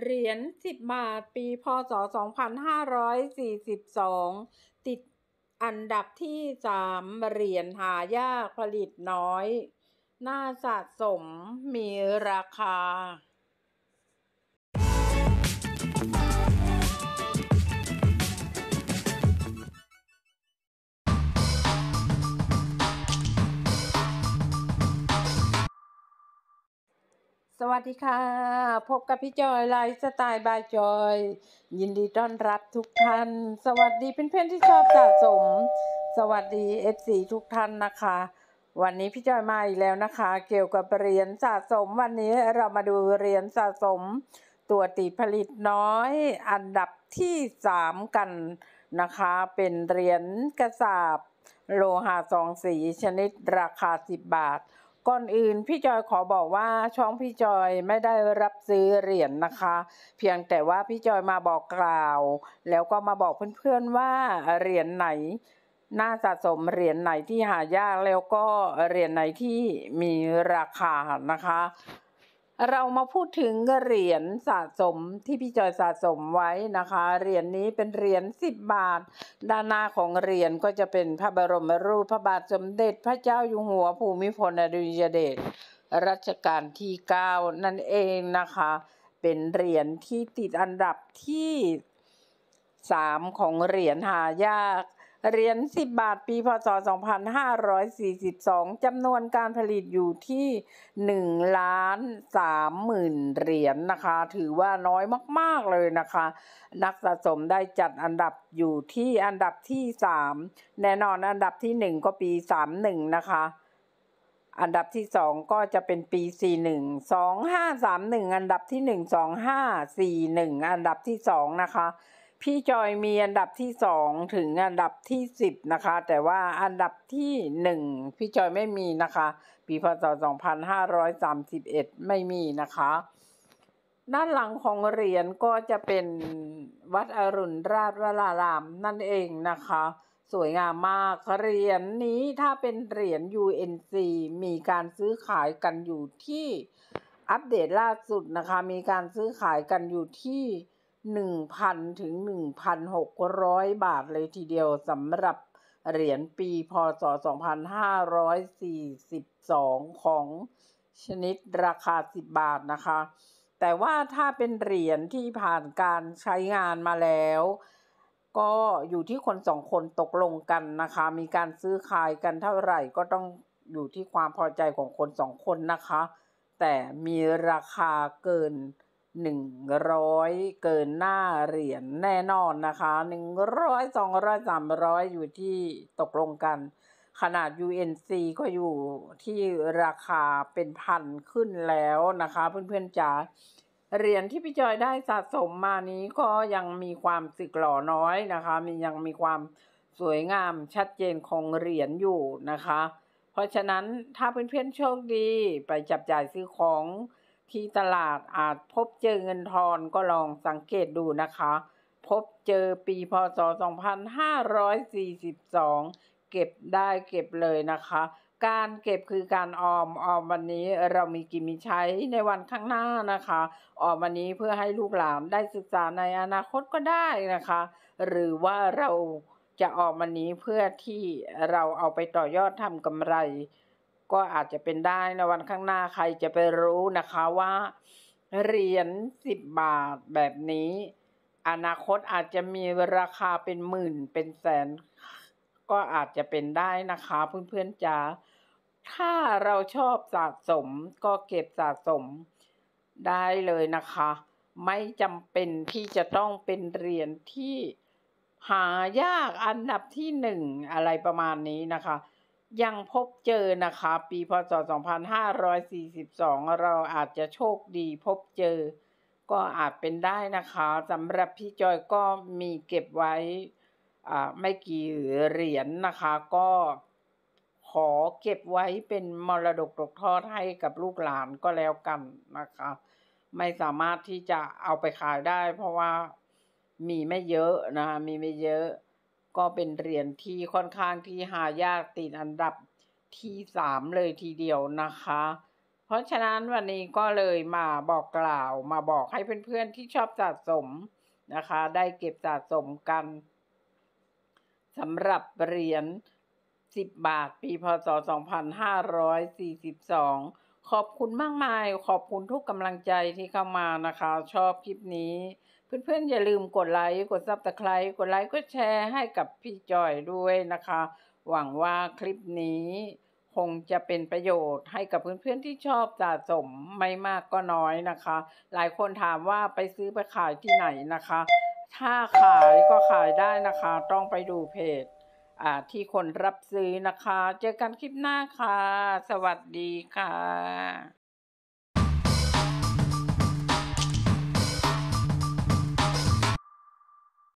เหรียญสิบาทปีพศ 2542 ติดอันดับที่สามเหรียญหายากผลิตน้อย น่าสะสมมีราคาสวัสดีค่ะ พบกับพี่จอยไลฟ์สไตล์บายจอย ยินดีต้อนรับทุกท่าน สวัสดีเพื่อนๆที่ชอบสะสม สวัสดีเอฟซีทุกท่านนะคะ วันนี้พี่จอยมาอีกแล้วนะคะ เกี่ยวกับเหรียญสะสม วันนี้เรามาดูเหรียญสะสม ตัวตีผลิตน้อยอันดับที่สามกันนะคะ เป็นเหรียญกระสาบโลหะสองสี ชนิดราคาสิบบาทก่อนอื่นพี่จอยขอบอกว่าช่องพี่จอยไม่ได้รับซื้อเหรียญนนะคะ เพียงแต่ว่าพี่จอยมาบอกกล่าว แล้วก็มาบอกเพื่อนๆว่าเหรียญไหน น่าสะสมเหรียญไหนที่หายากแล้วก็เหรียญไหนที่มีราคานะคะเรามาพูดถึงเหรียญสะสมที่พี่จอยสะสมไว้นะคะ เหรียญนนี้เป็นเหรียญสิบบาท ด้านหน้าของเหรียญก็จะเป็นพระบรมรูปพระบาทสมเด็จ พระเจ้าอยู่หัวภูมิพลอดุลยเดชรัชกาลที่เก้านั่นเองนะคะ เป็นเหรียญที่ติดอันดับที่สามของเหรียญหายากเหรียญ 10 บาท ปี พศ 2542 จำนวนการผลิตอยู่ที่1ล้าน3หมื่นเหรียญนนะคะ ถือว่าน้อยมาก ๆ เลยนะคะ นักสะสมได้จัดอันดับอยู่ที่อันดับที่ 3 แน่นอนอันดับที่ 1 ก็ปี 31 นะคะ อันดับที่ 2 ก็จะเป็นปี 41 2531 อันดับที่ 1 2541 อันดับที่ 2 นะคะพี่จอยมีอันดับที่สองถึงอันดับที่สิบนะคะแต่ว่าอันดับที่หนึ่งพี่จอยไม่มีนะคะปีพศสองพันห้าร้อยสามสิบเอ็ดไม่มีนะคะด้านหลังของเหรียญก็จะเป็นวัดอรุณราชวราราม นั่นเองนะคะ สวยงามมากเหรียญนนี้ถ้าเป็นเหรียญ UNC มีการซื้อขายกันอยู่ที่อัปเดตล่าสุดนะคะมีการซื้อขายกันอยู่ที่หนึ่งพันถึงหนึ่งพันหกร้อยบาทเลยทีเดียวสำหรับเหรียญปีพศ 2542 ของชนิดราคา 10 บาทนะคะ แต่ว่าถ้าเป็นเหรียญที่ผ่านการใช้งานมาแล้วก็อยู่ที่คนสองคนตกลงกันนะคะ มีการซื้อขายกันเท่าไหร่ก็ต้องอยู่ที่ความพอใจของคนสองคนนะคะ แต่มีราคาเกินหนึ่งร้อยเกินหน้าเหรียญแน่นอนนะคะหนึ่งร้อยสองร้อยสามร้อยอยู่ที่ตกลงกัน ขนาด UNC ก็อยู่ที่ราคาเป็นพันขึ้นแล้วนะคะ เพื่อนๆจ๋าเหรียญที่พี่จอยได้สะสมมานี้ก็ยังมีความสึกหล่อน้อยนะคะ มียังมีความสวยงามชัดเจนของเหรียญอยู่นะคะ เพราะฉะนั้นถ้าเพื่อนๆโชคดีไปจับจ่ายซื้อของที่ตลาดอาจพบเจอเงินทอนก็ลองสังเกตดูนะคะ พบเจอปีพศ 2542 เก็บได้เก็บเลยนะคะ การเก็บคือการออมออมวันนี้เรามีกิมีใช้ในวันข้างหน้านะคะ ออมวันนี้เพื่อให้ลูกหลานได้ศึกษาในอนาคตก็ได้นะคะ หรือว่าเราจะออมวันนี้เพื่อที่เราเอาไปต่อยอดทำกำไรก็อาจจะเป็นได้ในวันข้างหน้าใครจะไปรู้นะคะว่าเหรียญสิบบาทแบบนี้ อนาคตอาจจะมีราคาเป็นหมื่นเป็นแสน ก็อาจจะเป็นได้นะคะ เพื่อนๆจ๋าถ้าเราชอบสะสมก็เก็บสะสมได้เลยนะคะ ไม่จำเป็นที่จะต้องเป็นเหรียญที่หายากอันดับที่หนึ่งอะไรประมาณนี้นะคะยังพบเจอนะคะ ปีพศ2542 เราอาจจะโชคดีพบเจอ ก็อาจเป็นได้นะคะสำหรับพี่จอยก็มีเก็บไว้ไม่กี่เหรียญนนะคะ ก็ขอเก็บไว้เป็นมรดกตกทอดให้กับลูกหลานก็แล้วกันนะคะ ไม่สามารถที่จะเอาไปขายได้ เพราะว่ามีไม่เยอะนะคะมีไม่เยอะก็เป็นเหรียญที่ค่อนข้างที่หายากติดอันดับที่สามเลยทีเดียวนะคะ เพราะฉะนั้นวันนี้ก็เลยมาบอกกล่าวมาบอกให้เพื่อนๆที่ชอบสะสมนะคะได้เก็บสะสมกันสำหรับเหรียญ10บาทปีพศ2542ขอบคุณมากมายขอบคุณทุกกำลังใจที่เข้ามานะคะ ชอบคลิปนี้ เพื่อนๆ อย่าลืมกดไลค์กดซับสไครต์กดไลค์กดแชร์ให้กับพี่จอยด้วยนะคะ หวังว่าคลิปนี้คงจะเป็นประโยชน์ให้กับเพื่อนๆที่ชอบสะสมไม่มากก็น้อยนะคะ หลายคนถามว่าไปซื้อไปขายที่ไหนนะคะ ถ้าขายก็ขายได้นะคะต้องไปดูเพจที่คนรับซื้อนะคะ เจอกันคลิปหน้าค่ะ สวัสดีค่ะ